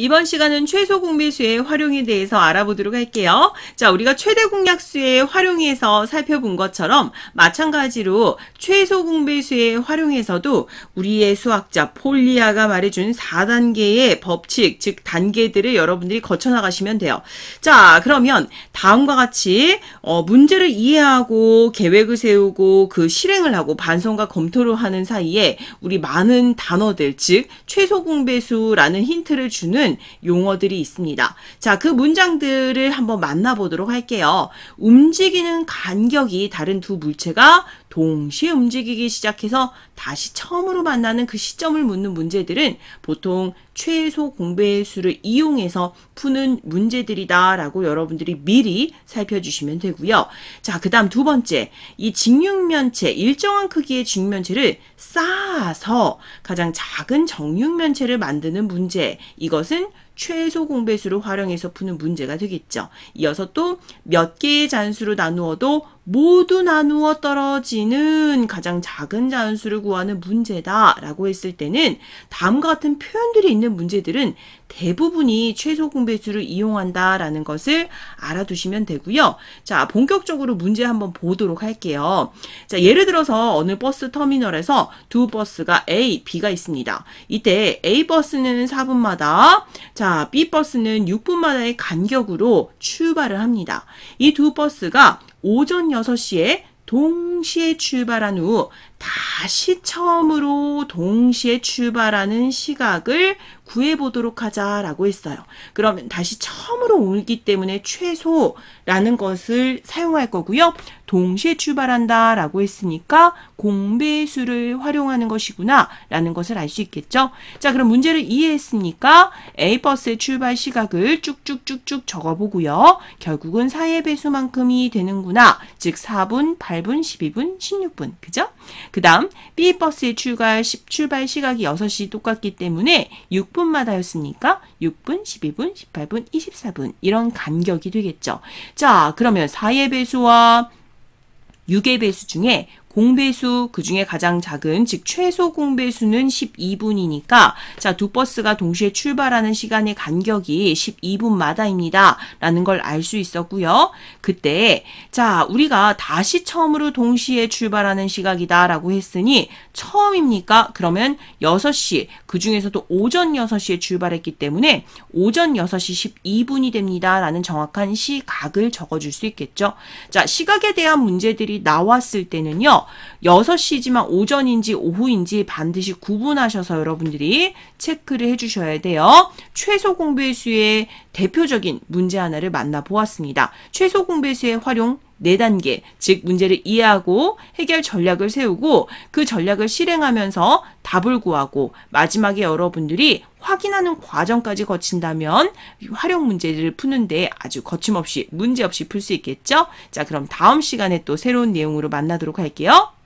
이번 시간은 최소 공배수의 활용에 대해서 알아보도록 할게요. 자, 우리가 최대 공약수의 활용에서 살펴본 것처럼 마찬가지로 최소 공배수의 활용에서도 우리의 수학자 폴리아가 말해준 4단계의 법칙, 즉 단계들을 여러분들이 거쳐나가시면 돼요. 자, 그러면 다음과 같이 어, 문제를 이해하고 계획을 세우고 그 실행을 하고 반성과 검토를 하는 사이에 우리 많은 단어들, 즉 최소 공배수라는 힌트를 주는 있는 용어들이 있습니다. 자, 그 문장들을 한번 만나보도록 할게요. 움직이는 간격이 다른 두 물체가 동시에 움직이기 시작해서 다시 처음으로 만나는 그 시점을 묻는 문제들은 보통 최소 공배수를 이용해서 푸는 문제들이다라고 여러분들이 미리 살펴주시면 되고요. 자, 그 다음 두 번째, 이 직육면체, 일정한 크기의 직육면체를 쌓아서 가장 작은 정육면체를 만드는 문제, 이것은 최소 공배수를 활용해서 푸는 문제가 되겠죠. 이어서 또 몇 개의 잔수로 나누어도 모두 나누어 떨어지는 가장 작은 잔수를 구하는 문제다 라고 했을 때는 다음과 같은 표현들이 있는 문제들은 대부분이 최소 공배수를 이용한다 라는 것을 알아두시면 되고요. 자 본격적으로 문제 한번 보도록 할게요. 자 예를 들어서 어느 버스 터미널에서 두 버스가 A, B가 있습니다. 이때 A 버스는 4분마다 자 자, B버스는 6분마다의 간격으로 출발을 합니다. 이 두 버스가 오전 6시에 동시에 출발한 후 다시 처음으로 동시에 출발하는 시각을 구해보도록 하자라고 했어요. 그러면 다시 처음으로 오기 때문에 최소라는 것을 사용할 거고요. 동시에 출발한다라고 했으니까 공배수를 활용하는 것이구나라는 것을 알 수 있겠죠. 자, 그럼 문제를 이해했으니까 A 버스의 출발 시각을 쭉쭉쭉쭉 적어보고요. 결국은 4의 배수만큼이 되는구나. 즉 4분, 8분, 12분, 16분. 그죠? 그 다음 B버스의 출발, 시, 출발 시각이 6시 똑같기 때문에 6분마다였으니까 6분, 12분, 18분, 24분 이런 간격이 되겠죠. 자 그러면 4의 배수와 6의 배수 중에 공배수 그 중에 가장 작은 즉 최소 공배수는 12분이니까 자 두 버스가 동시에 출발하는 시간의 간격이 12분마다입니다. 라는 걸 알 수 있었고요. 그때 자 우리가 다시 처음으로 동시에 출발하는 시각이다 라고 했으니 처음입니까? 그러면 6시 그 중에서도 오전 6시에 출발했기 때문에 오전 6시 12분이 됩니다. 라는 정확한 시각을 적어줄 수 있겠죠. 자 시각에 대한 문제들이 나왔을 때는요. 6 시지만 오전인지 오후인지 반드시 구분하셔서 여러분들이 체크를 해주셔야 돼요. 최소 공배수의 대표적인 문제 하나를 만나보았습니다. 최소 공배수의 활용 4단계, 즉 문제를 이해하고 해결 전략을 세우고 그 전략을 실행하면서 답을 구하고 마지막에 여러분들이 확인하는 과정까지 거친다면 활용 문제를 푸는데 아주 거침없이 문제없이 풀 수 있겠죠? 자, 그럼 다음 시간에 또 새로운 내용으로 만나도록 할게요.